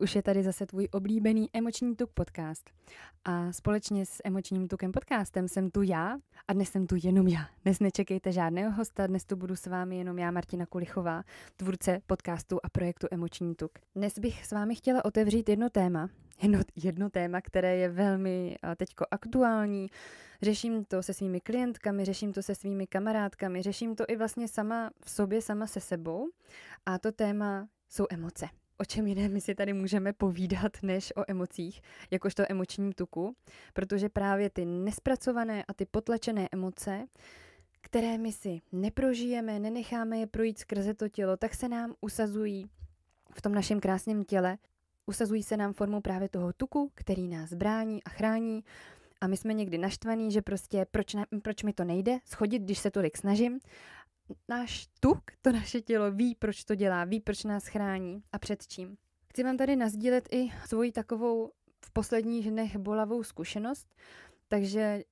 už je tady zase tvůj oblíbený Emoční tuk podcast. A společně s Emočním tukem podcastem jsem tu já a dnes jsem tu jenom já. Dnes nečekejte žádného hosta, dnes tu budu s vámi jenom já, Martina Kulichová, tvůrce podcastu a projektu Emoční tuk. Dnes bych s vámi chtěla otevřít jedno téma, jedno, jedno téma, které je velmi eh, teďko aktuální. Řeším to se svými klientkami, řeším to se svými kamarádkami, řeším to i vlastně sama v sobě, sama se sebou. A to téma jsou emoce o čem jiném my si tady můžeme povídat, než o emocích, jakožto emočním tuku, protože právě ty nespracované a ty potlačené emoce, které my si neprožijeme, nenecháme je projít skrze to tělo, tak se nám usazují v tom našem krásném těle, usazují se nám formou právě toho tuku, který nás brání a chrání, a my jsme někdy naštvaní, že prostě proč, ne, proč mi to nejde schodit, když se tolik snažím náš tuk, to naše tělo ví, proč to dělá, ví, proč nás chrání a před čím. Chci vám tady nazdílet i svoji takovou v posledních dnech bolavou zkušenost, takže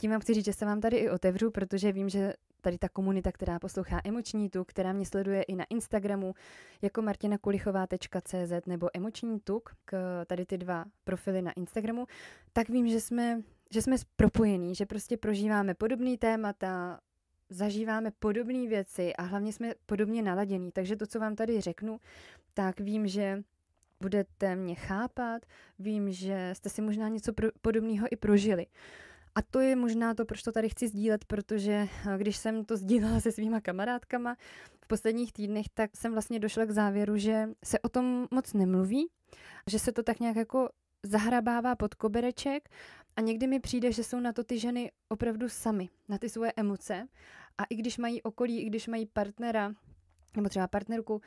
tím vám chci říct, že se vám tady i otevřu, protože vím, že tady ta komunita, která poslouchá Emoční tuk, která mě sleduje i na Instagramu jako martinakulichová.cz nebo Emoční tuk, k tady ty dva profily na Instagramu, tak vím, že jsme, že jsme propojení, že prostě prožíváme podobný témata, zažíváme podobné věci a hlavně jsme podobně naladění. Takže to, co vám tady řeknu, tak vím, že budete mě chápat, vím, že jste si možná něco pro, podobného i prožili. A to je možná to, proč to tady chci sdílet, protože eh, když jsem to sdílela se svýma kamarádkama v posledních týdnech, tak jsem vlastně došla k závěru, že se o tom moc nemluví, že se to tak nějak jako zahrabává pod kobereček a někdy mi přijde, že jsou na to ty ženy opravdu sami, na ty svoje emoce a i když mají okolí, i když mají partnera, nebo třeba partnerku,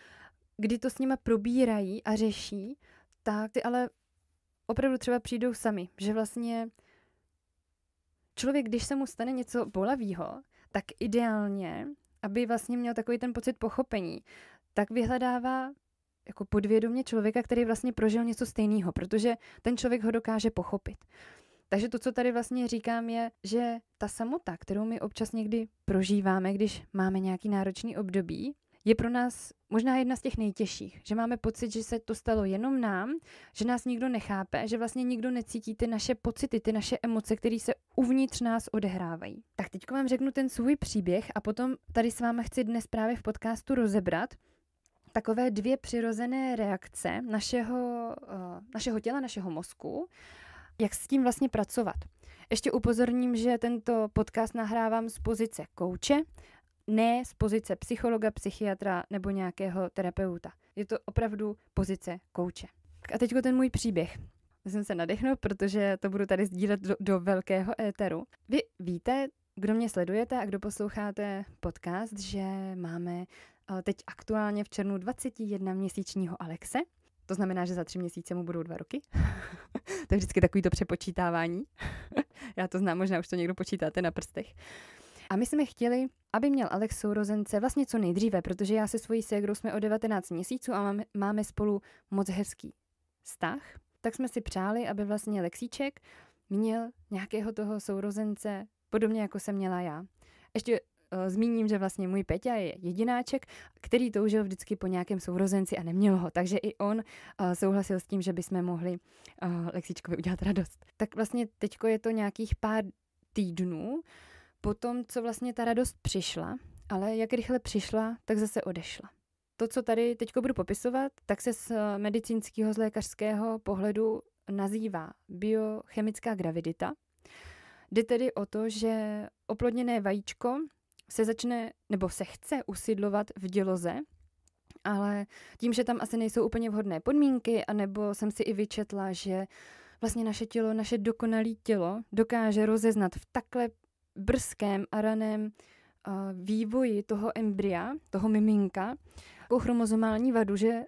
kdy to s nima probírají a řeší, tak ty ale opravdu třeba přijdou sami, že vlastně člověk, když se mu stane něco bolavého, tak ideálně, aby vlastně měl takový ten pocit pochopení, tak vyhledává jako podvědomě člověka, který vlastně prožil něco stejného, protože ten člověk ho dokáže pochopit. Takže to, co tady vlastně říkám, je, že ta samota, kterou my občas někdy prožíváme, když máme nějaký náročný období, je pro nás možná jedna z těch nejtěžších, že máme pocit, že se to stalo jenom nám, že nás nikdo nechápe, že vlastně nikdo necítí ty naše pocity, ty naše emoce, které se uvnitř nás odehrávají. Tak teď vám řeknu ten svůj příběh a potom tady s váma chci dnes právě v podcastu rozebrat takové dvě přirozené reakce našeho, eh, našeho těla, našeho mozku jak s tím vlastně pracovat. Ještě upozorním, že tento podcast nahrávám z pozice kouče, ne z pozice psychologa, psychiatra nebo nějakého terapeuta. Je to opravdu pozice kouče. A teď ten můj příběh. Musím se nadechnout, protože to budu tady sdílet do, do velkého éteru. Vy víte, kdo mě sledujete a kdo posloucháte podcast, že máme eh, teď aktuálně v černu 21 měsíčního Alexe, to znamená, že za tři měsíce mu budou dva roky. to je vždycky takový to přepočítávání. Já to znám, možná už to někdo počítáte na prstech. A my jsme chtěli, aby měl Alex sourozence vlastně co nejdříve, protože já se svojí ségrou jsme o 19 měsíců a máme, spolu moc hezký vztah. Tak jsme si přáli, aby vlastně Lexíček měl nějakého toho sourozence, podobně jako jsem měla já. Ještě Eh, zmíním, že vlastně můj Peťa je jedináček, který toužil vždycky po nějakém sourozenci a neměl ho, takže i on eh, souhlasil s tím, že bychom mohli eh, Lexičkovi udělat radost. Tak vlastně teď je to nějakých pár týdnů po tom, co vlastně ta radost přišla, ale jak rychle přišla, tak zase odešla. To, co tady teď budu popisovat, tak se z medicínského, z lékařského pohledu nazývá biochemická gravidita. Jde tedy o to, že oplodněné vajíčko se začne nebo se chce usidlovat v děloze, ale tím, že tam asi nejsou úplně vhodné podmínky, anebo jsem si i vyčetla, že vlastně naše tělo, naše dokonalé tělo dokáže rozeznat v takhle brzkém a raném uh, vývoji toho embrya, toho miminka, takovou chromozomální vadu, že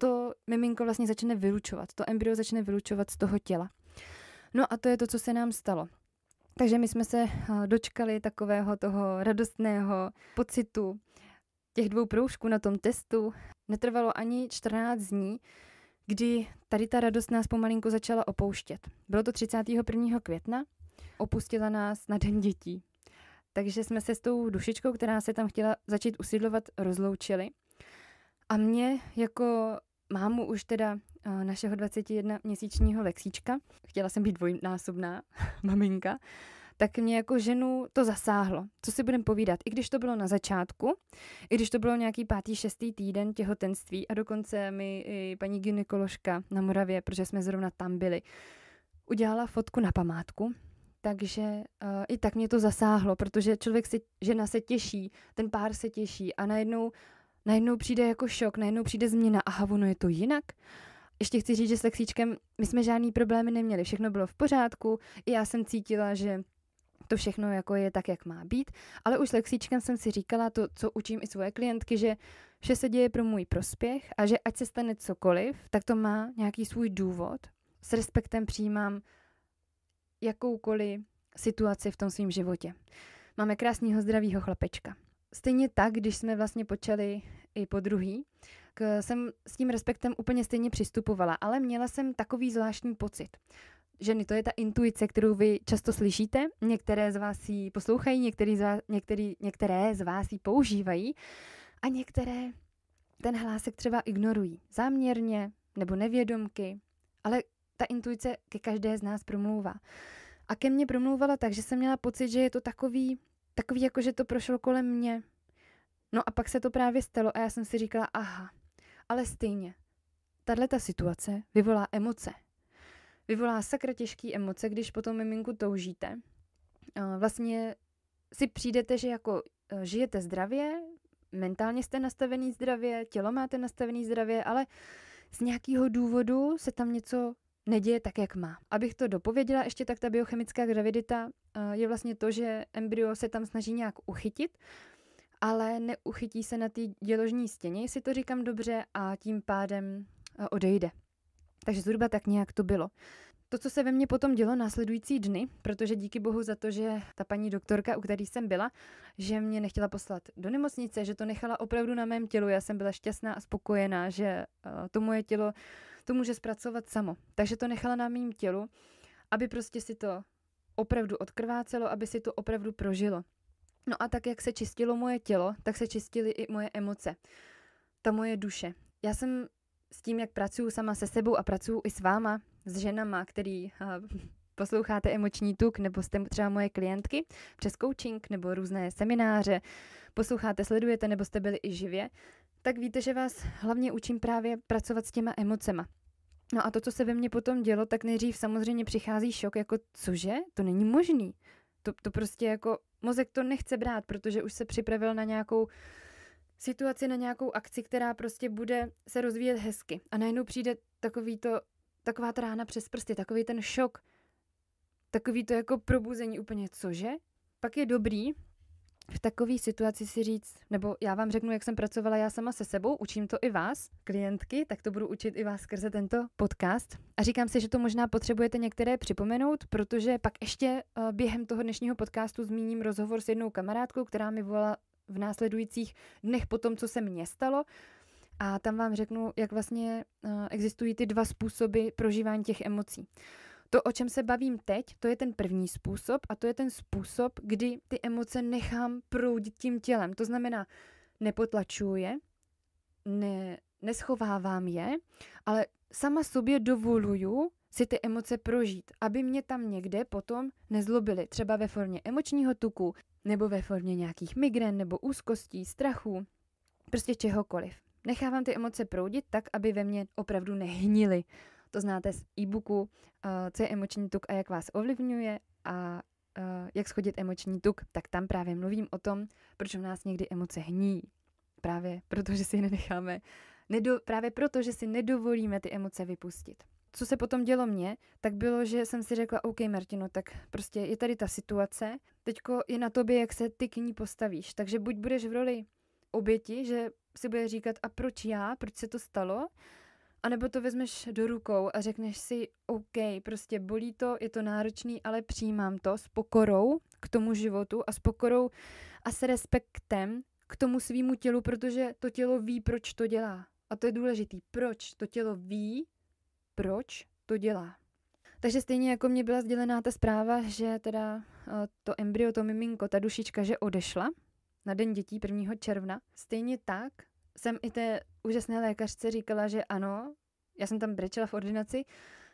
to miminko vlastně začne vylučovat, to embryo začne vylučovat z toho těla. No a to je to, co se nám stalo. Takže my jsme se eh, dočkali takového toho radostného pocitu těch dvou proužků na tom testu. Netrvalo ani 14 dní, kdy tady ta radost nás pomalinku začala opouštět. Bylo to 31. května, opustila nás na Den dětí. Takže jsme se s tou dušičkou, která se tam chtěla začít usidlovat, rozloučili. A mě jako mámu už teda eh, našeho 21-měsíčního Lexíčka, chtěla jsem být dvojnásobná maminka, tak mě jako ženu to zasáhlo. Co si budem povídat? I když to bylo na začátku, i když to bylo nějaký pátý, šestý týden těhotenství a dokonce mi i paní gynekoložka na Moravě, protože jsme zrovna tam byli, udělala fotku na památku, takže uh, i tak mě to zasáhlo, protože člověk se, žena se těší, ten pár se těší a najednou najednou přijde jako šok, najednou přijde změna, aha, ono je to jinak. Ještě chci říct, že s lexíčkem my jsme žádný problémy neměli, všechno bylo v pořádku, i já jsem cítila, že to všechno jako je tak, jak má být, ale už s lexíčkem jsem si říkala to, co učím i svoje klientky, že vše se děje pro můj prospěch a že ať se stane cokoliv, tak to má nějaký svůj důvod. S respektem přijímám jakoukoliv situaci v tom svém životě. Máme krásného zdravého chlapečka. Stejně tak, když jsme vlastně počali i po druhý, k, jsem s tím respektem úplně stejně přistupovala, ale měla jsem takový zvláštní pocit. Ženy, to je ta intuice, kterou vy často slyšíte. Některé z vás ji poslouchají, některý z vás, některý, některé z vás ji používají a některé ten hlásek třeba ignorují. Záměrně nebo nevědomky, ale ta intuice ke každé z nás promlouvá. A ke mně promlouvala tak, že jsem měla pocit, že je to takový takový jako, že to prošlo kolem mě. No a pak se to právě stalo a já jsem si říkala, aha, ale stejně, tahle ta situace vyvolá emoce. Vyvolá sakra těžký emoce, když potom miminku toužíte. Vlastně si přijdete, že jako e, žijete zdravě, mentálně jste nastavený zdravě, tělo máte nastavený zdravě, ale z nějakého důvodu se tam něco neděje tak, jak má. Abych to dopověděla ještě, tak ta biochemická gravidita eh, je vlastně to, že embryo se tam snaží nějak uchytit, ale neuchytí se na té děložní stěně, jestli to říkám dobře, a tím pádem eh, odejde. Takže zhruba tak nějak to bylo. To, co se ve mně potom dělo následující dny, protože díky bohu za to, že ta paní doktorka, u které jsem byla, že mě nechtěla poslat do nemocnice, že to nechala opravdu na mém tělu. Já jsem byla šťastná a spokojená, že eh, to moje tělo to může zpracovat samo. Takže to nechala na mým tělu, aby prostě si to opravdu odkrvácelo, aby si to opravdu prožilo. No a tak, jak se čistilo moje tělo, tak se čistily i moje emoce. Ta moje duše. Já jsem s tím, jak pracuju sama se sebou a pracuju i s váma, s ženama, který eh, posloucháte emoční tuk nebo jste třeba moje klientky přes coaching nebo různé semináře, posloucháte, sledujete nebo jste byli i živě, tak víte, že vás hlavně učím právě pracovat s těma emocema. No a to, co se ve mně potom dělo, tak nejdřív samozřejmě přichází šok, jako cože, to není možný. To, to prostě jako mozek to nechce brát, protože už se připravil na nějakou situaci, na nějakou akci, která prostě bude se rozvíjet hezky. A najednou přijde takový to, taková trána přes prsty, takový ten šok, takový to jako probuzení úplně, cože? Pak je dobrý v takové situaci si říct, nebo já vám řeknu, jak jsem pracovala já sama se sebou, učím to i vás, klientky, tak to budu učit i vás skrze tento podcast. A říkám si, že to možná potřebujete některé připomenout, protože pak ještě eh, během toho dnešního podcastu zmíním rozhovor s jednou kamarádkou, která mi volala v následujících dnech po tom, co se mně stalo. A tam vám řeknu, jak vlastně eh, existují ty dva způsoby prožívání těch emocí. To, o čem se bavím teď, to je ten první způsob a to je ten způsob, kdy ty emoce nechám proudit tím tělem. To znamená, nepotlačuje, ne, neschovávám je, ale sama sobě dovoluju si ty emoce prožít, aby mě tam někde potom nezlobily, třeba ve formě emočního tuku, nebo ve formě nějakých migrén, nebo úzkostí, strachu, prostě čehokoliv. Nechávám ty emoce proudit tak, aby ve mně opravdu nehnily. To znáte z e-booku, eh, co je emoční tuk a jak vás ovlivňuje a eh, jak schodit emoční tuk, tak tam právě mluvím o tom, proč v nás někdy emoce hní. Právě proto, že si je nenecháme, nedo, právě proto, že si nedovolíme ty emoce vypustit. Co se potom dělo mně, tak bylo, že jsem si řekla, OK Martino, tak prostě je tady ta situace, teďko je na tobě, jak se ty k ní postavíš. Takže buď budeš v roli oběti, že si bude říkat, a proč já, proč se to stalo, a nebo to vezmeš do rukou a řekneš si, OK, prostě bolí to, je to náročný, ale přijímám to s pokorou k tomu životu a s pokorou a s respektem k tomu svýmu tělu, protože to tělo ví, proč to dělá. A to je důležitý. Proč to tělo ví, proč to dělá. Takže stejně jako mě byla sdělená ta zpráva, že teda eh, to embryo, to miminko, ta dušička, že odešla na den dětí 1. června, stejně tak jsem i té úžasné lékařce říkala, že ano, já jsem tam brečela v ordinaci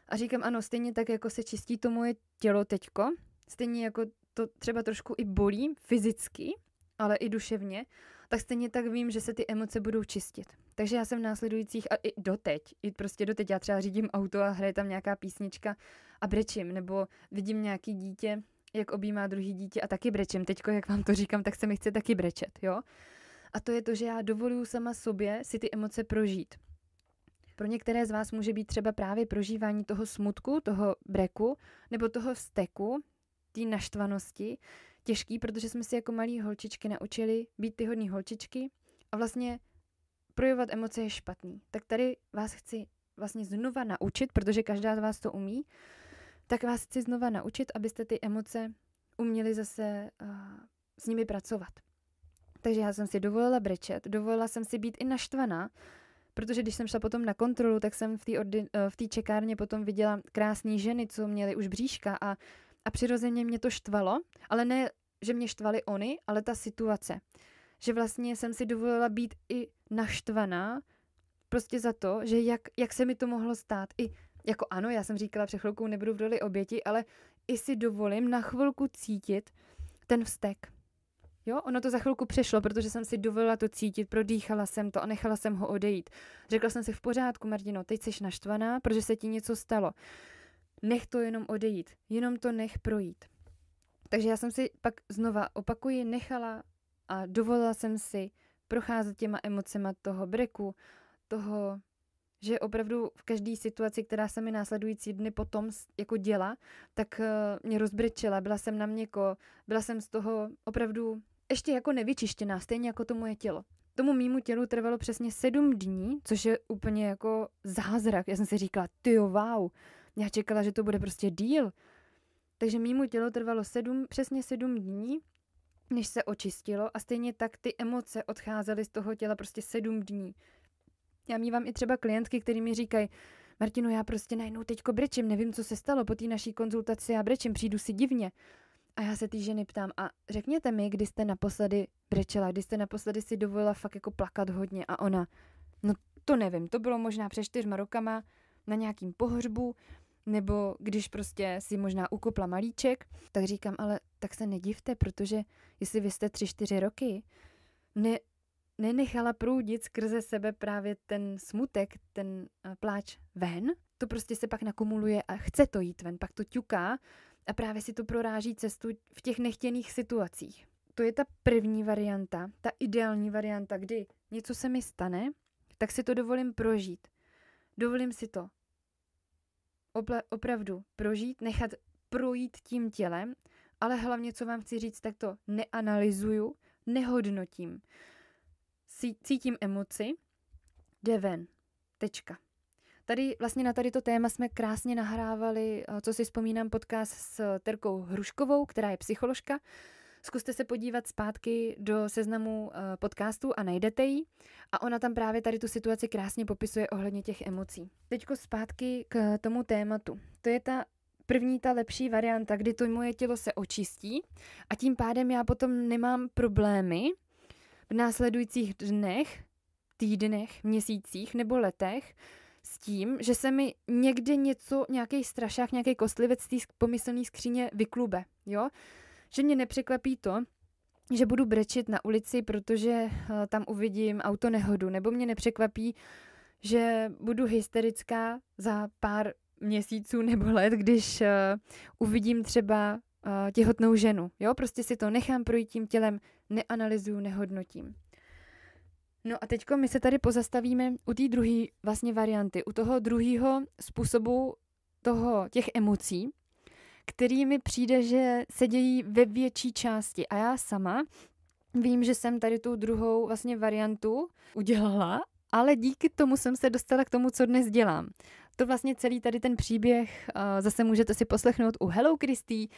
a říkám ano, stejně tak, jako se čistí to moje tělo teďko, stejně jako to třeba trošku i bolí fyzicky, ale i duševně, tak stejně tak vím, že se ty emoce budou čistit. Takže já jsem v následujících, a i doteď, i prostě doteď, já třeba řídím auto a hraje tam nějaká písnička a brečím, nebo vidím nějaký dítě, jak objímá druhý dítě a taky brečím. Teďko, jak vám to říkám, tak se mi chce taky brečet, jo? A to je to, že já dovoluju sama sobě si ty emoce prožít. Pro některé z vás může být třeba právě prožívání toho smutku, toho breku, nebo toho steku, té naštvanosti, těžký, protože jsme si jako malí holčičky naučili být ty hodný holčičky a vlastně projevovat emoce je špatný. Tak tady vás chci vlastně znova naučit, protože každá z vás to umí, tak vás chci znova naučit, abyste ty emoce uměli zase uh, s nimi pracovat. Takže já jsem si dovolila brečet, dovolila jsem si být i naštvaná, protože když jsem šla potom na kontrolu, tak jsem eh, v té čekárně potom viděla krásné ženy, co měly už bříška a, a přirozeně mě to štvalo, ale ne, že mě štvali oni, ale ta situace. Že vlastně jsem si dovolila být i naštvaná prostě za to, že jak, jak se mi to mohlo stát. I jako ano, já jsem říkala před chvilkou nebudu v roli oběti, ale i si dovolím na chvilku cítit ten vztek. Jo, ono to za chvilku přešlo, protože jsem si dovolila to cítit, prodýchala jsem to a nechala jsem ho odejít. Řekla jsem si v pořádku, Martino, teď jsi naštvaná, protože se ti něco stalo. Nech to jenom odejít, jenom to nech projít. Takže já jsem si pak znova opakuji, nechala a dovolila jsem si procházet těma emocema toho breku, toho, že opravdu v každé situaci, která se mi následující dny potom jako děla, tak eh, mě rozbrečela, byla jsem na měko, byla jsem z toho opravdu ještě jako nevyčištěná, stejně jako to moje tělo. Tomu mýmu tělu trvalo přesně sedm dní, což je úplně jako zázrak. Já jsem si říkala, ty jo, wow, já čekala, že to bude prostě díl. Takže mýmu tělo trvalo sedm, přesně sedm dní, než se očistilo a stejně tak ty emoce odcházely z toho těla prostě sedm dní. Já mývám i třeba klientky, který mi říkají, Martino, já prostě najednou teďko brečím, nevím, co se stalo, po té naší konzultaci já brečím, přijdu si divně. A já se ty ženy ptám, a řekněte mi, kdy jste naposledy brečela, kdy jste naposledy si dovolila fakt jako plakat hodně a ona, no to nevím, to bylo možná před čtyřma rokama na nějakým pohřbu, nebo když prostě si možná ukopla malíček, tak říkám, ale tak se nedivte, protože jestli vy jste tři, čtyři roky, ne, nenechala proudit skrze sebe právě ten smutek, ten eh, pláč ven, to prostě se pak nakumuluje a chce to jít ven, pak to ťuká a právě si to proráží cestu v těch nechtěných situacích. To je ta první varianta, ta ideální varianta, kdy něco se mi stane, tak si to dovolím prožít. Dovolím si to opla- opravdu prožít, nechat projít tím tělem, ale hlavně, co vám chci říct, tak to neanalyzuju, nehodnotím. Cítím emoci, jde ven. Tečka. Tady vlastně na tady to téma jsme krásně nahrávali, eh, co si vzpomínám, podcast s Terkou Hruškovou, která je psycholožka. Zkuste se podívat zpátky do seznamu eh, podcastů a najdete ji. A ona tam právě tady tu situaci krásně popisuje ohledně těch emocí. Teď zpátky k tomu tématu. To je ta první ta lepší varianta, kdy to moje tělo se očistí a tím pádem já potom nemám problémy v následujících dnech, týdnech, měsících nebo letech tím, že se mi někde něco, nějaký strašák, nějaký kostlivec z té pomyslné skříně vyklube, jo? Že mě nepřekvapí to, že budu brečit na ulici, protože eh, tam uvidím auto nehodu, nebo mě nepřekvapí, že budu hysterická za pár měsíců nebo let, když uh, uvidím třeba uh, těhotnou ženu. Jo, prostě si to nechám projít tím tělem, neanalyzuju, nehodnotím. No a teďko my se tady pozastavíme u té druhé vlastně varianty, u toho druhého způsobu toho, těch emocí, který mi přijde, že se dějí ve větší části. A já sama vím, že jsem tady tu druhou vlastně variantu udělala, ale díky tomu jsem se dostala k tomu, co dnes dělám. To vlastně celý tady ten příběh uh, zase můžete si poslechnout u Hello Christy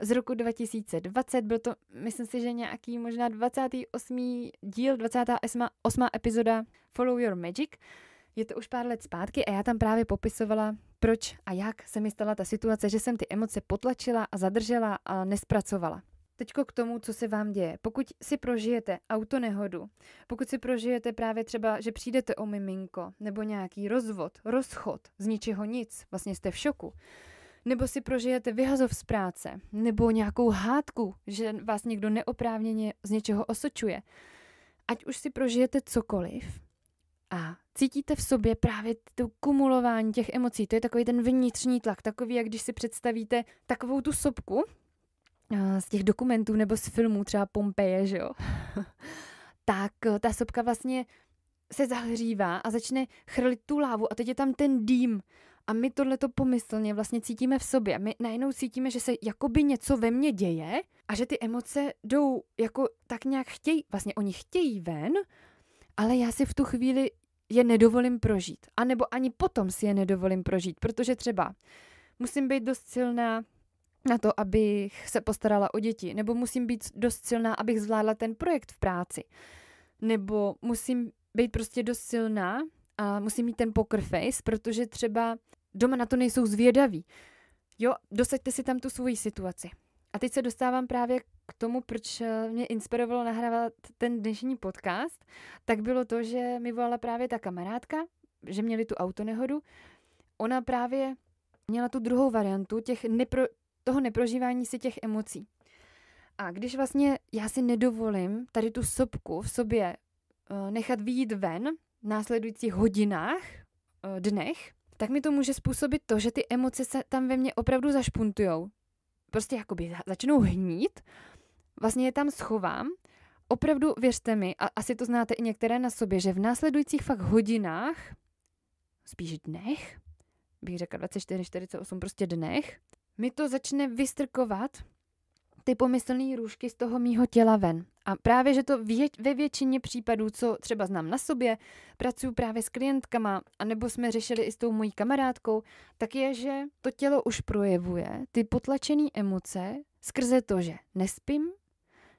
z roku 2020. Byl to, myslím si, že nějaký možná 28. díl, 28. epizoda Follow Your Magic. Je to už pár let zpátky a já tam právě popisovala, proč a jak se mi stala ta situace, že jsem ty emoce potlačila a zadržela a nespracovala. Teďko k tomu, co se vám děje. Pokud si prožijete autonehodu, pokud si prožijete právě třeba, že přijdete o miminko, nebo nějaký rozvod, rozchod, z ničeho nic, vlastně jste v šoku, nebo si prožijete vyhazov z práce, nebo nějakou hádku, že vás někdo neoprávněně z něčeho osočuje, ať už si prožijete cokoliv a cítíte v sobě právě to kumulování těch emocí, to je takový ten vnitřní tlak, takový, jak když si představíte takovou tu sopku, Eh, z těch dokumentů nebo z filmů, třeba Pompeje, že jo, tak eh, ta sopka vlastně se zahřívá a začne chrlit tu lávu a teď je tam ten dým. A my tohleto pomyslně vlastně cítíme v sobě. My najednou cítíme, že se jakoby něco ve mně děje a že ty emoce jdou jako tak nějak chtějí, vlastně oni chtějí ven, ale já si v tu chvíli je nedovolím prožít. A nebo ani potom si je nedovolím prožít, protože třeba musím být dost silná, na to, abych se postarala o děti, nebo musím být dost silná, abych zvládla ten projekt v práci, nebo musím být prostě dost silná a musím mít ten poker face, protože třeba doma na to nejsou zvědaví. Jo, dosaďte si tam tu svoji situaci. A teď se dostávám právě k tomu, proč eh, mě inspirovalo nahrávat ten dnešní podcast, tak bylo to, že mi volala právě ta kamarádka, že měli tu autonehodu. Ona právě měla tu druhou variantu těch nepro, toho neprožívání si těch emocí. A když vlastně já si nedovolím tady tu sobku v sobě eh, nechat výjít ven v následujících hodinách, eh, dnech, tak mi to může způsobit to, že ty emoce se tam ve mně opravdu zašpuntujou. Prostě jakoby začnou hnít, vlastně je tam schovám. Opravdu, věřte mi, a asi to znáte i některé na sobě, že v následujících fakt hodinách, spíš dnech, bych řekla 24, 48 prostě dnech, mi to začne vystrkovat ty pomyslné růžky z toho mýho těla ven. A právě, že to vě- ve většině případů, co třeba znám na sobě, pracuji právě s klientkama, anebo jsme řešili i s tou mojí kamarádkou, tak je, že to tělo už projevuje ty potlačené emoce skrze to, že nespím,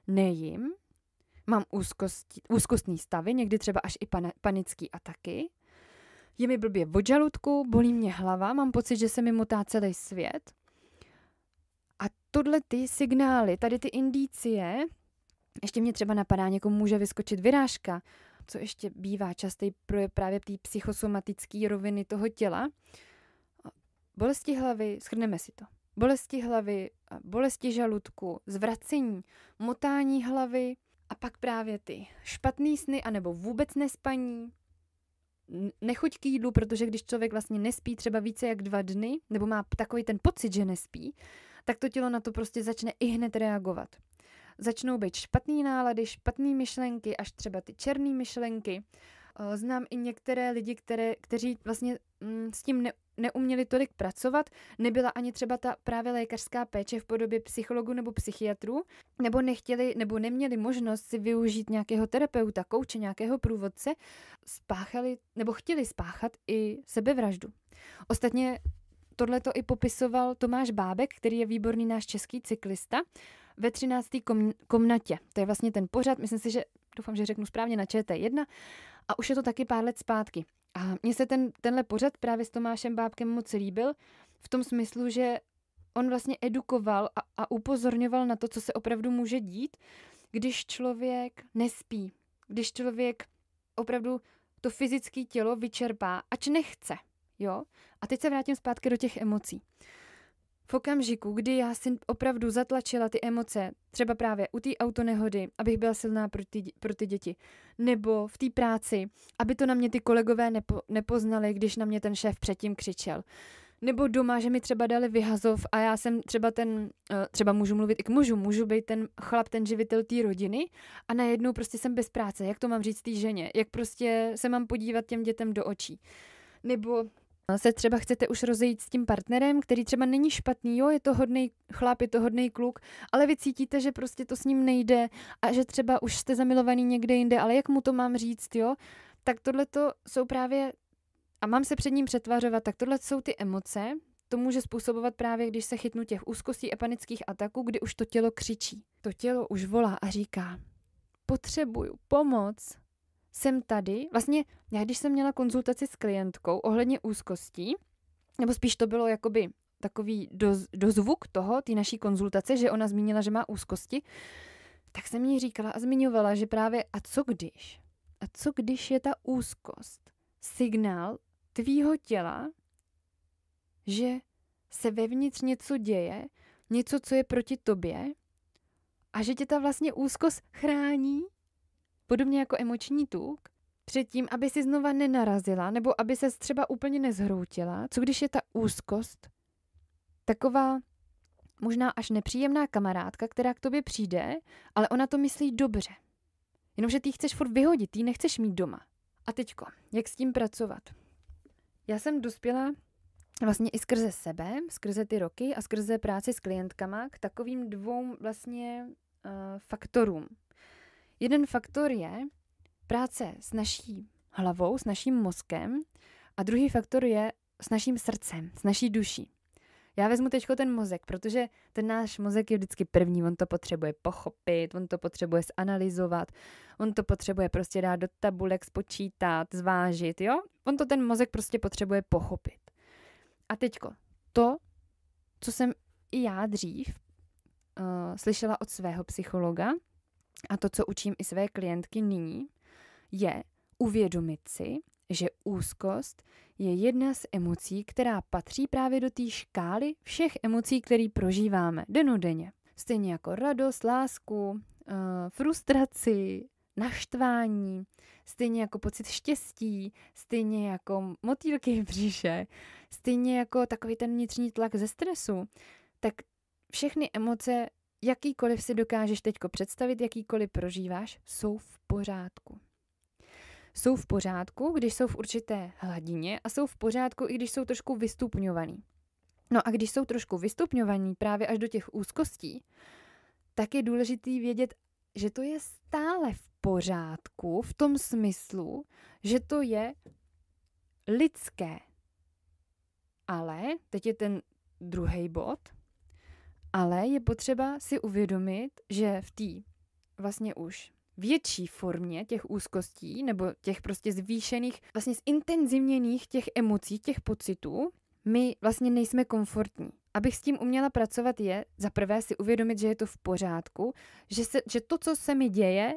nejím, mám úzkosti, úzkostní stavy, někdy třeba až i pan, panické ataky, je mi blbě od žaludku, bolí mě hlava, mám pocit, že se mi motá celý svět, tohle ty signály, tady ty indicie, ještě mě třeba napadá, někomu může vyskočit vyrážka, co ještě bývá častý projev právě té psychosomatické roviny toho těla. Bolesti hlavy, schrneme si to. Bolesti hlavy, bolesti žaludku, zvracení, motání hlavy a pak právě ty špatný sny anebo vůbec nespaní, nechoď k jídlu, protože když člověk vlastně nespí třeba více jak dva dny, nebo má takový ten pocit, že nespí, tak to tělo na to prostě začne i hned reagovat. Začnou být špatné nálady, špatné myšlenky, až třeba ty černé myšlenky. Eh, znám i některé lidi, které, kteří vlastně mm, s tím ne, neuměli tolik pracovat, nebyla ani třeba ta právě lékařská péče v podobě psychologu nebo psychiatrů, nebo nechtěli nebo neměli možnost si využít nějakého terapeuta, kouče, nějakého průvodce, spáchali nebo chtěli spáchat i sebevraždu. Ostatně tohle to i popisoval Tomáš Bábek, který je výborný náš český cyklista, ve 13. Kom- komnatě. To je vlastně ten pořad, myslím si, že doufám, že řeknu správně na ČT1 a už je to taky pár let zpátky. A mně se ten, tenhle pořad právě s Tomášem Bábkem moc líbil, v tom smyslu, že on vlastně edukoval a, a upozorňoval na to, co se opravdu může dít, když člověk nespí, když člověk opravdu to fyzické tělo vyčerpá, ač nechce. Jo? A teď se vrátím zpátky do těch emocí. V okamžiku, kdy já jsem opravdu zatlačila ty emoce, třeba právě u té autonehody, abych byla silná pro ty, pro ty děti, nebo v té práci, aby to na mě ty kolegové nepo, nepoznali, když na mě ten šéf předtím křičel, nebo doma, že mi třeba dali vyhazov a já jsem třeba ten, eh, třeba můžu mluvit i k mužu, můžu být ten chlap, ten živitel té rodiny a najednou prostě jsem bez práce. Jak to mám říct té ženě? Jak prostě se mám podívat těm dětem do očí? Nebo se třeba chcete už rozejít s tím partnerem, který třeba není špatný, jo, je to hodný chlap, je to hodný kluk, ale vy cítíte, že prostě to s ním nejde a že třeba už jste zamilovaný někde jinde, ale jak mu to mám říct, jo? Tak tohle to jsou právě, a mám se před ním přetvařovat, tak tohle jsou ty emoce, to může způsobovat právě, když se chytnu těch úzkostí a panických ataků, kdy už to tělo křičí. To tělo už volá a říká, potřebuju pomoc, jsem tady, vlastně já když jsem měla konzultaci s klientkou ohledně úzkostí, nebo spíš to bylo jakoby takový doz, dozvuk toho, ty naší konzultace, že ona zmínila, že má úzkosti, tak jsem jí říkala a zmiňovala, že právě a co když? A co když je ta úzkost signál tvýho těla, že se vevnitř něco děje, něco, co je proti tobě, a že tě ta vlastně úzkost chrání Podobně jako emoční tuk, předtím, aby si znova nenarazila, nebo aby se třeba úplně nezhroutila, co když je ta úzkost taková možná až nepříjemná kamarádka, která k tobě přijde, ale ona to myslí dobře. Jenomže ty chceš furt vyhodit, ty nechceš mít doma. A teďko, jak s tím pracovat? Já jsem dospěla vlastně i skrze sebe, skrze ty roky a skrze práci s klientkama k takovým dvou vlastně uh, faktorům, Jeden faktor je práce s naší hlavou, s naším mozkem a druhý faktor je s naším srdcem, s naší duší. Já vezmu teď ten mozek, protože ten náš mozek je vždycky první, on to potřebuje pochopit, on to potřebuje zanalizovat, on to potřebuje prostě dát do tabulek, spočítat, zvážit, jo? On to ten mozek prostě potřebuje pochopit. A teďko, to, co jsem i já dřív uh, slyšela od svého psychologa, a to, co učím i své klientky nyní, je uvědomit si, že úzkost je jedna z emocí, která patří právě do té škály všech emocí, které prožíváme denodenně. Stejně jako radost, lásku, eh, frustraci, naštvání, stejně jako pocit štěstí, stejně jako motýlky v bříše, stejně jako takový ten vnitřní tlak ze stresu, tak všechny emoce jakýkoliv si dokážeš teďko představit, jakýkoliv prožíváš, jsou v pořádku. Jsou v pořádku, když jsou v určité hladině a jsou v pořádku, i když jsou trošku vystupňovaný. No a když jsou trošku vystupňovaní, právě až do těch úzkostí, tak je důležitý vědět, že to je stále v pořádku v tom smyslu, že to je lidské. Ale, teď je ten druhý bod – ale je potřeba si uvědomit, že v té vlastně už větší formě těch úzkostí nebo těch prostě zvýšených, vlastně zintenzivněných těch emocí, těch pocitů, my vlastně nejsme komfortní. Abych s tím uměla pracovat je, za prvé si uvědomit, že je to v pořádku, že, se, že to, co se mi děje,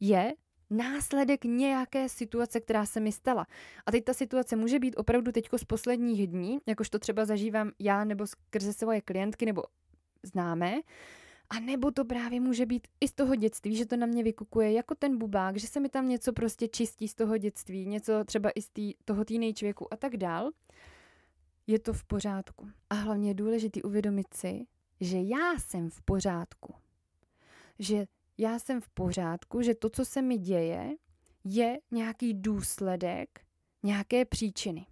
je následek nějaké situace, která se mi stala. A teď ta situace může být opravdu teď z posledních dní, jakož to třeba zažívám já nebo skrze svoje klientky nebo známé, a nebo to právě může být i z toho dětství, že to na mě vykukuje jako ten bubák, že se mi tam něco prostě čistí z toho dětství, něco třeba i z tý, toho teenage věku a tak dál. Je to v pořádku. A hlavně je důležité uvědomit si, že já jsem v pořádku. Že já jsem v pořádku, že to, co se mi děje, je nějaký důsledek nějaké příčiny.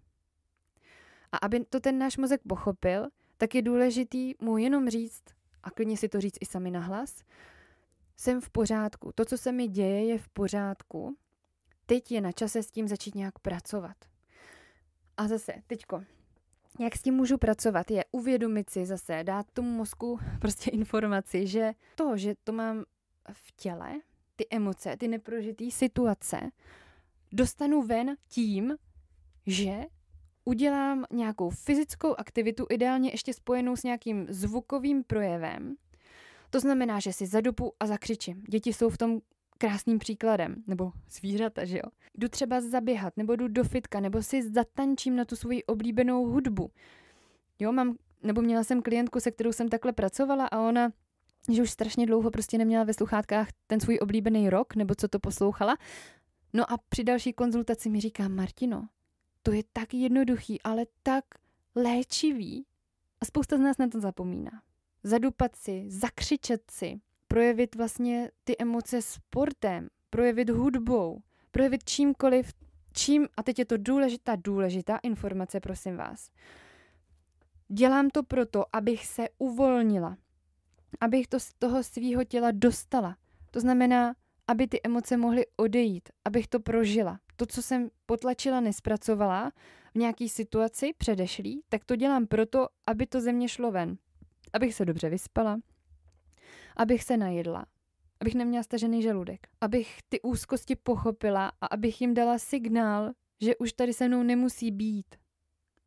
A aby to ten náš mozek pochopil, tak je důležitý mu jenom říct, a klidně si to říct i sami nahlas, jsem v pořádku, to, co se mi děje, je v pořádku, teď je na čase s tím začít nějak pracovat. A zase, teďko, jak s tím můžu pracovat, je uvědomit si zase, dát tomu mozku prostě informaci, že to, že to mám v těle, ty emoce, ty neprožité situace, dostanu ven tím, že udělám nějakou fyzickou aktivitu, ideálně ještě spojenou s nějakým zvukovým projevem. To znamená, že si zadupu a zakřičím. Děti jsou v tom krásným příkladem, nebo zvířata, že jo. Jdu třeba zaběhat, nebo jdu do fitka, nebo si zatančím na tu svoji oblíbenou hudbu. Jo, mám, nebo měla jsem klientku, se kterou jsem takhle pracovala a ona že už strašně dlouho prostě neměla ve sluchátkách ten svůj oblíbený rok, nebo co to poslouchala. No a při další konzultaci mi říká, Martino, to je tak jednoduchý, ale tak léčivý. A spousta z nás na to zapomíná. Zadupat si, zakřičet si, projevit vlastně ty emoce sportem, projevit hudbou, projevit čímkoliv, čím, a teď je to důležitá, důležitá informace, prosím vás. Dělám to proto, abych se uvolnila, abych to z toho svýho těla dostala. To znamená, aby ty emoce mohly odejít, abych to prožila. To, co jsem potlačila, nespracovala v nějaký situaci předešlý, tak to dělám proto, aby to ze mě šlo ven. Abych se dobře vyspala, abych se najedla, abych neměla stažený žaludek, abych ty úzkosti pochopila a abych jim dala signál, že už tady se mnou nemusí být,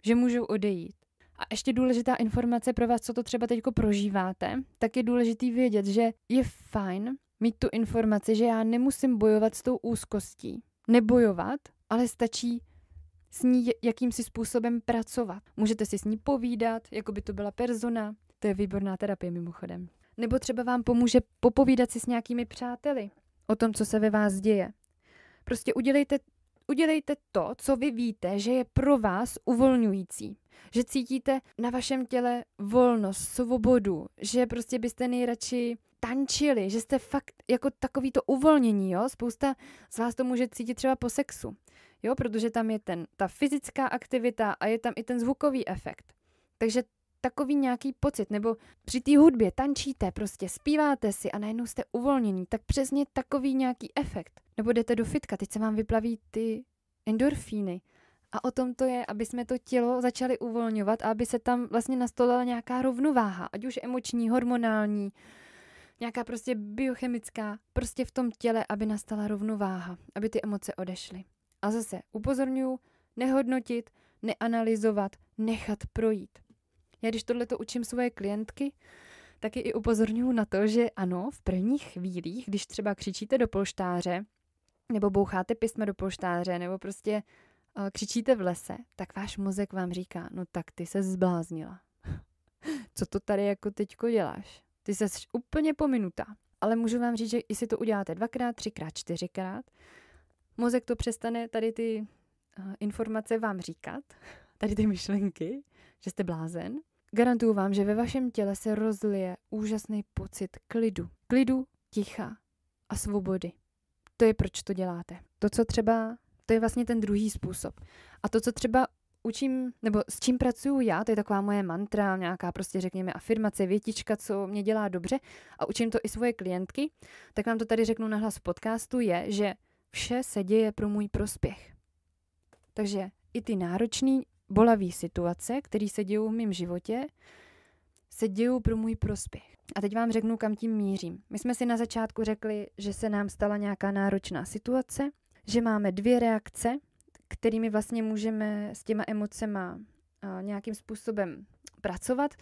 že můžu odejít. A ještě důležitá informace pro vás, co to třeba teď prožíváte, tak je důležitý vědět, že je fajn mít tu informaci, že já nemusím bojovat s tou úzkostí. Nebojovat, ale stačí s ní jakýmsi způsobem pracovat. Můžete si s ní povídat, jako by to byla persona. To je výborná terapie mimochodem. Nebo třeba vám pomůže popovídat si s nějakými přáteli o tom, co se ve vás děje. Prostě udělejte, udělejte to, co vy víte, že je pro vás uvolňující. Že cítíte na vašem těle volnost, svobodu, že prostě byste nejradši tančili, že jste fakt jako takový to uvolnění, jo? Spousta z vás to může cítit třeba po sexu, jo? Protože tam je ten, ta fyzická aktivita a je tam i ten zvukový efekt. Takže takový nějaký pocit, nebo při té hudbě tančíte, prostě zpíváte si a najednou jste uvolnění, tak přesně takový nějaký efekt. Nebo jdete do fitka, teď se vám vyplaví ty endorfíny, a o tom to je, aby jsme to tělo začali uvolňovat a aby se tam vlastně nastolila nějaká rovnováha, ať už emoční, hormonální, nějaká prostě biochemická, prostě v tom těle, aby nastala rovnováha, aby ty emoce odešly. A zase upozorňuji, nehodnotit, neanalyzovat, nechat projít. Já když tohle to učím svoje klientky, taky i upozorňuji na to, že ano, v prvních chvílích, když třeba křičíte do polštáře, nebo boucháte písma do polštáře, nebo prostě křičíte v lese, tak váš mozek vám říká, no tak ty se zbláznila. Co to tady jako teďko děláš? Ty se úplně pominutá. Ale můžu vám říct, že jestli to uděláte dvakrát, třikrát, čtyřikrát, mozek to přestane tady ty informace vám říkat, tady ty myšlenky, že jste blázen. Garantuju vám, že ve vašem těle se rozlije úžasný pocit klidu. Klidu, ticha a svobody. To je proč to děláte. To, co třeba to je vlastně ten druhý způsob. A to, co třeba učím, nebo s čím pracuju já, to je taková moje mantra, nějaká prostě řekněme afirmace, větička, co mě dělá dobře a učím to i svoje klientky, tak vám to tady řeknu hlas v podcastu, je, že vše se děje pro můj prospěch. Takže i ty náročné bolavé situace, které se dějí v mém životě, se dějí pro můj prospěch. A teď vám řeknu, kam tím mířím. My jsme si na začátku řekli, že se nám stala nějaká náročná situace, že máme dvě reakce, kterými vlastně můžeme s těma emocema nějakým způsobem pracovat.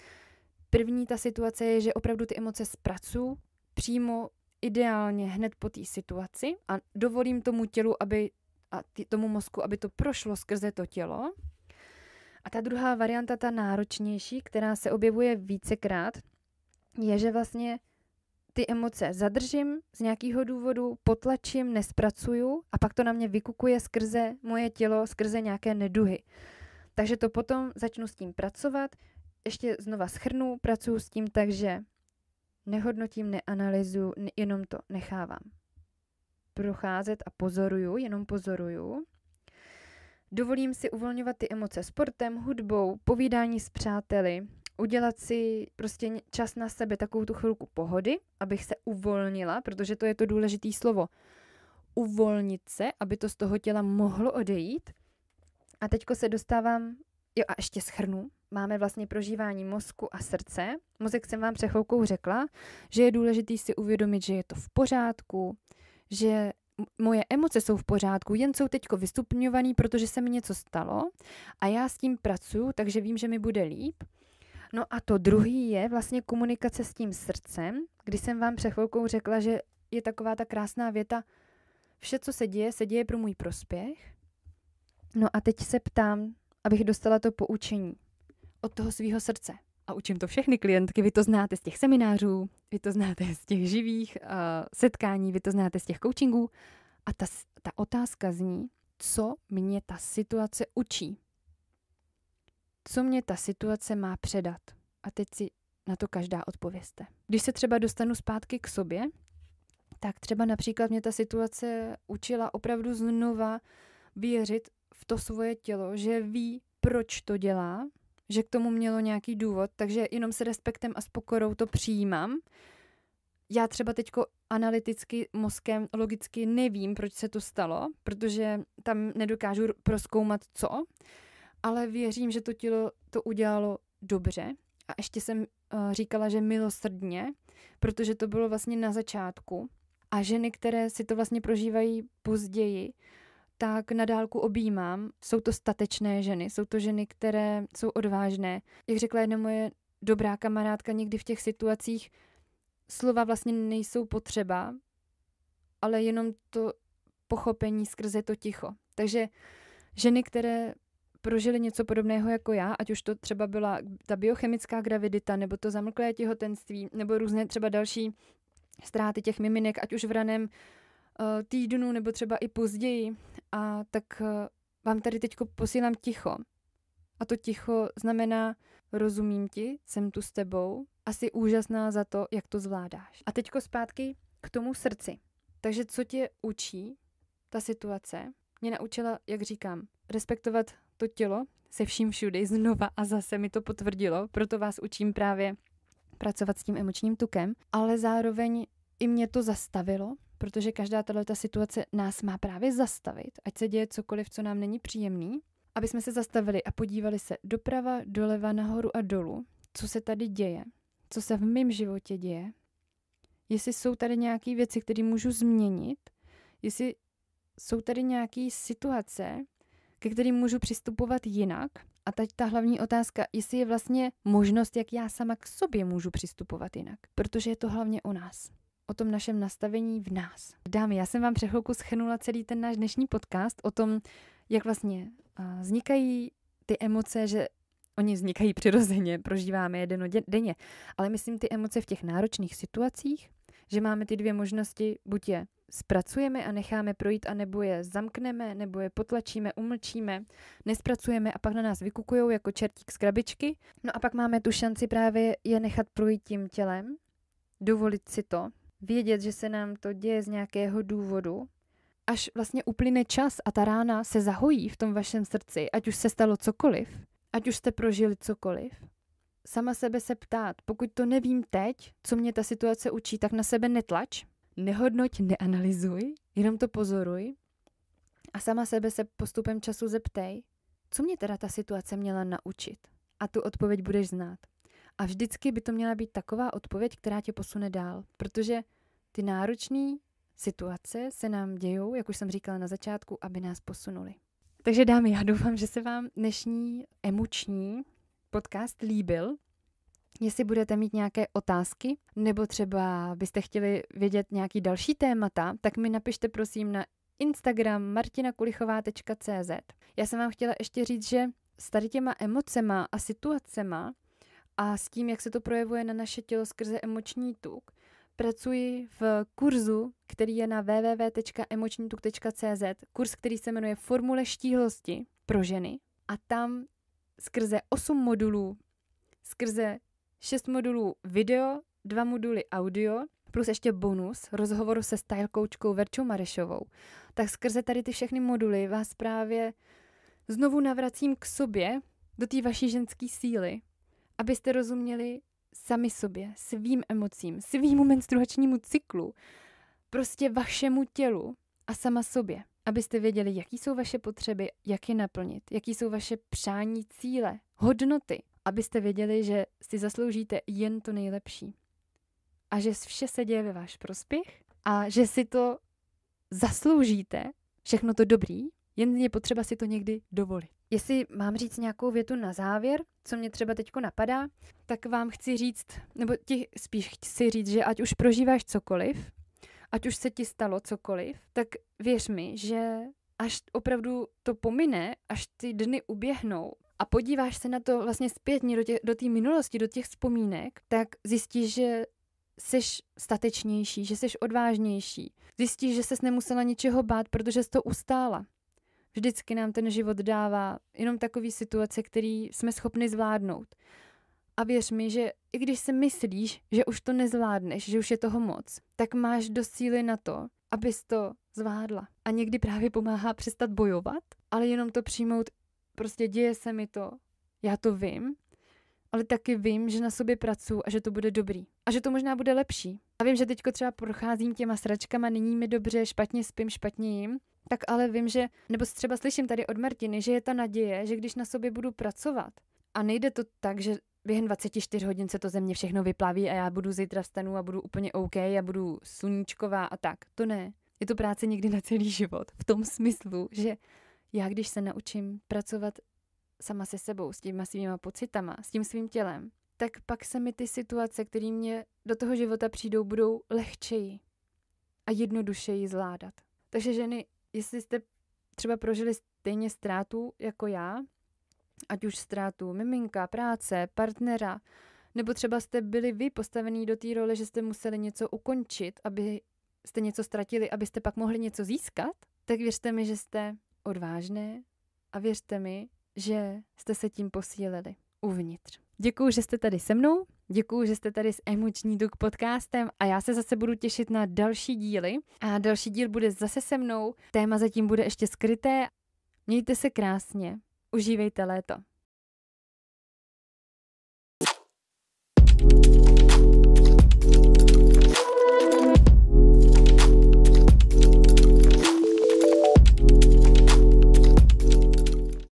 První ta situace je, že opravdu ty emoce zpracuju přímo ideálně hned po té situaci a dovolím tomu tělu, aby a tý, tomu mozku, aby to prošlo skrze to tělo. A ta druhá varianta, ta náročnější, která se objevuje vícekrát, je, že vlastně ty emoce zadržím z nějakého důvodu, potlačím, nespracuju a pak to na mě vykukuje skrze moje tělo, skrze nějaké neduhy. Takže to potom začnu s tím pracovat, ještě znova schrnu, pracuji s tím tak, že nehodnotím, neanalyzuju, jenom to nechávám. Procházet a pozoruju, jenom pozoruju. Dovolím si uvolňovat ty emoce sportem, hudbou, povídání s přáteli, udělat si prostě čas na sebe, takovou tu chvilku pohody, abych se uvolnila, protože to je to důležité slovo. Uvolnit se, aby to z toho těla mohlo odejít. A teďko se dostávám, jo a ještě schrnu, máme vlastně prožívání mozku a srdce. Mozek jsem vám před řekla, že je důležité si uvědomit, že je to v pořádku, že moje emoce jsou v pořádku, jen jsou teďko vystupňovaný, protože se mi něco stalo a já s tím pracuju, takže vím, že mi bude líp. No a to druhý je vlastně komunikace s tím srdcem, kdy jsem vám před chvilkou řekla, že je taková ta krásná věta, vše, co se děje, se děje pro můj prospěch. No a teď se ptám, abych dostala to poučení od toho svého srdce. A učím to všechny klientky, vy to znáte z těch seminářů, vy to znáte z těch živých uh, setkání, vy to znáte z těch coachingů. A ta, ta otázka zní, co mě ta situace učí co mě ta situace má předat. A teď si na to každá odpověste. Když se třeba dostanu zpátky k sobě, tak třeba například mě ta situace učila opravdu znova věřit v to svoje tělo, že ví, proč to dělá, že k tomu mělo nějaký důvod, takže jenom se respektem a s pokorou to přijímám. Já třeba teď analyticky, mozkem, logicky nevím, proč se to stalo, protože tam nedokážu proskoumat co, ale věřím, že to tělo to udělalo dobře. A ještě jsem uh, říkala, že milosrdně, protože to bylo vlastně na začátku. A ženy, které si to vlastně prožívají později, tak na dálku objímám. Jsou to statečné ženy, jsou to ženy, které jsou odvážné. Jak řekla jedna moje dobrá kamarádka, někdy v těch situacích slova vlastně nejsou potřeba, ale jenom to pochopení skrze to ticho. Takže ženy, které prožili něco podobného jako já, ať už to třeba byla ta biochemická gravidita, nebo to zamlklé těhotenství, nebo různé třeba další ztráty těch miminek, ať už v raném eh, týdnu, nebo třeba i později. A tak eh, vám tady teď posílám ticho. A to ticho znamená, rozumím ti, jsem tu s tebou asi úžasná za to, jak to zvládáš. A teďko zpátky k tomu srdci. Takže co tě učí ta situace? Mě naučila, jak říkám, respektovat to tělo se vším všudy znova a zase mi to potvrdilo, proto vás učím právě pracovat s tím emočním tukem, ale zároveň i mě to zastavilo, protože každá tato situace nás má právě zastavit, ať se děje cokoliv, co nám není příjemný, aby jsme se zastavili a podívali se doprava, doleva, nahoru a dolů, co se tady děje, co se v mém životě děje, jestli jsou tady nějaké věci, které můžu změnit, jestli jsou tady nějaké situace, ke kterým můžu přistupovat jinak. A teď ta hlavní otázka, jestli je vlastně možnost, jak já sama k sobě můžu přistupovat jinak. Protože je to hlavně o nás o tom našem nastavení v nás. Dámy, já jsem vám před chvilku schrnula celý ten náš dnešní podcast o tom, jak vlastně vznikají ty emoce, že oni vznikají přirozeně, prožíváme je den denně, ale myslím ty emoce v těch náročných situacích, že máme ty dvě možnosti, buď je zpracujeme a necháme projít, anebo je zamkneme, nebo je potlačíme, umlčíme, nespracujeme a pak na nás vykukujou jako čertík z krabičky. No a pak máme tu šanci právě je nechat projít tím tělem, dovolit si to, vědět, že se nám to děje z nějakého důvodu, až vlastně uplyne čas a ta rána se zahojí v tom vašem srdci, ať už se stalo cokoliv, ať už jste prožili cokoliv, sama sebe se ptát, pokud to nevím teď, co mě ta situace učí, tak na sebe netlač, nehodnoť, neanalyzuj, jenom to pozoruj a sama sebe se postupem času zeptej, co mě teda ta situace měla naučit. A tu odpověď budeš znát. A vždycky by to měla být taková odpověď, která tě posune dál, protože ty náročné situace se nám dějou, jak už jsem říkala na začátku, aby nás posunuli. Takže dámy, já doufám, že se vám dnešní emoční podcast líbil, Jestli budete mít nějaké otázky, nebo třeba byste chtěli vědět nějaký další témata, tak mi napište prosím na Instagram martinakulichová.cz. Já jsem vám chtěla ještě říct, že s tady těma emocema a situacema a s tím, jak se to projevuje na naše tělo skrze emoční tuk, pracuji v kurzu, který je na www.emočnituk.cz, kurz, který se jmenuje Formule štíhlosti pro ženy. A tam skrze 8 modulů, skrze 6 modulů video, 2 moduly audio, plus ještě bonus rozhovoru se style koučkou Verčou Marešovou. Tak skrze tady ty všechny moduly vás právě znovu navracím k sobě, do té vaší ženské síly, abyste rozuměli sami sobě, svým emocím, svýmu menstruačnímu cyklu, prostě vašemu tělu a sama sobě abyste věděli, jaký jsou vaše potřeby, jak je naplnit, jaký jsou vaše přání, cíle, hodnoty, abyste věděli, že si zasloužíte jen to nejlepší a že vše se děje ve váš prospěch a že si to zasloužíte, všechno to dobrý, jen je potřeba si to někdy dovolit. Jestli mám říct nějakou větu na závěr, co mě třeba teď napadá, tak vám chci říct, nebo ti spíš chci říct, že ať už prožíváš cokoliv, ať už se ti stalo cokoliv, tak věř mi, že až opravdu to pomine, až ty dny uběhnou a podíváš se na to vlastně zpětně do té do minulosti, do těch vzpomínek, tak zjistíš, že jsi statečnější, že jsi odvážnější. Zjistíš, že ses nemusela ničeho bát, protože jsi to ustála. Vždycky nám ten život dává jenom takové situace, které jsme schopni zvládnout. A věř mi, že i když si myslíš, že už to nezvládneš, že už je toho moc, tak máš dost síly na to, abys to zvládla. A někdy právě pomáhá přestat bojovat, ale jenom to přijmout, prostě děje se mi to, já to vím, ale taky vím, že na sobě pracuji a že to bude dobrý. A že to možná bude lepší. A vím, že teď třeba procházím těma sračkama, není mi dobře, špatně spím, špatně jim, tak ale vím, že, nebo třeba slyším tady od Martiny, že je ta naděje, že když na sobě budu pracovat, a nejde to tak, že během 24 hodin se to ze mě všechno vyplaví a já budu zítra vstanu a budu úplně OK a budu sluníčková a tak. To ne. Je to práce někdy na celý život. V tom smyslu, že já když se naučím pracovat sama se sebou, s těma svýma pocitama, s tím svým tělem, tak pak se mi ty situace, které mě do toho života přijdou, budou lehčeji a jednodušeji zvládat. Takže ženy, jestli jste třeba prožili stejně ztrátu jako já, Ať už ztrátu miminka, práce, partnera, nebo třeba jste byli vy postavení do té role, že jste museli něco ukončit, aby jste něco ztratili, abyste pak mohli něco získat, tak věřte mi, že jste odvážné a věřte mi, že jste se tím posílili uvnitř. Děkuji, že jste tady se mnou, děkuji, že jste tady s Emoční Duk podcastem a já se zase budu těšit na další díly. A další díl bude zase se mnou, téma zatím bude ještě skryté. Mějte se krásně. Užívejte léto.